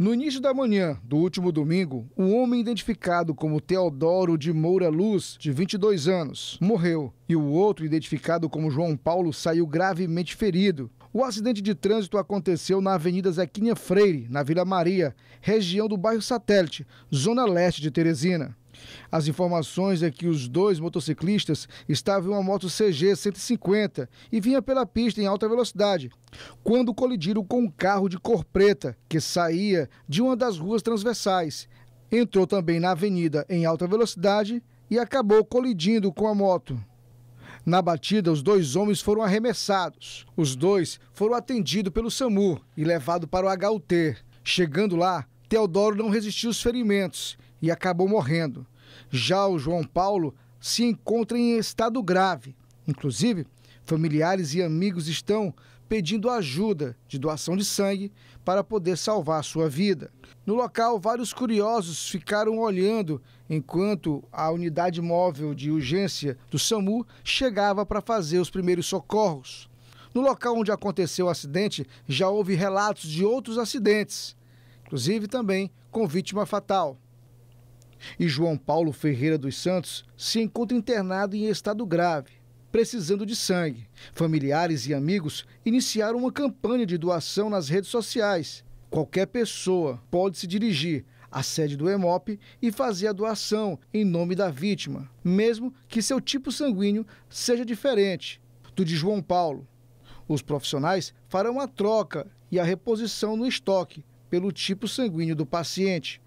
No início da manhã do último domingo, o um homem identificado como Teodoro de Moura Luz, de 22 anos, morreu e o outro, identificado como João Paulo, saiu gravemente ferido. O acidente de trânsito aconteceu na Avenida Zequinha Freire, na Vila Maria, região do bairro Satélite, zona leste de Teresina. As informações é que os dois motociclistas estavam em uma moto CG 150 e vinha pela pista em alta velocidade, quando colidiram com um carro de cor preta que saía de uma das ruas transversais. Entrou também na avenida em alta velocidade e acabou colidindo com a moto. Na batida, os dois homens foram arremessados. Os dois foram atendidos pelo SAMU e levados para o HUT. Chegando lá, Teodoro não resistiu aos ferimentos e acabou morrendo. Já o João Paulo se encontra em estado grave. Inclusive, familiares e amigos estão pedindo ajuda de doação de sangue para poder salvar sua vida. No local, vários curiosos ficaram olhando enquanto a unidade móvel de urgência do SAMU chegava para fazer os primeiros socorros. No local onde aconteceu o acidente, já houve relatos de outros acidentes, inclusive também com vítima fatal. E João Paulo Ferreira dos Santos se encontra internado em estado grave, precisando de sangue. Familiares e amigos iniciaram uma campanha de doação nas redes sociais. Qualquer pessoa pode se dirigir à sede do EMOP e fazer a doação em nome da vítima, mesmo que seu tipo sanguíneo seja diferente do de João Paulo. Os profissionais farão a troca e a reposição no estoque pelo tipo sanguíneo do paciente.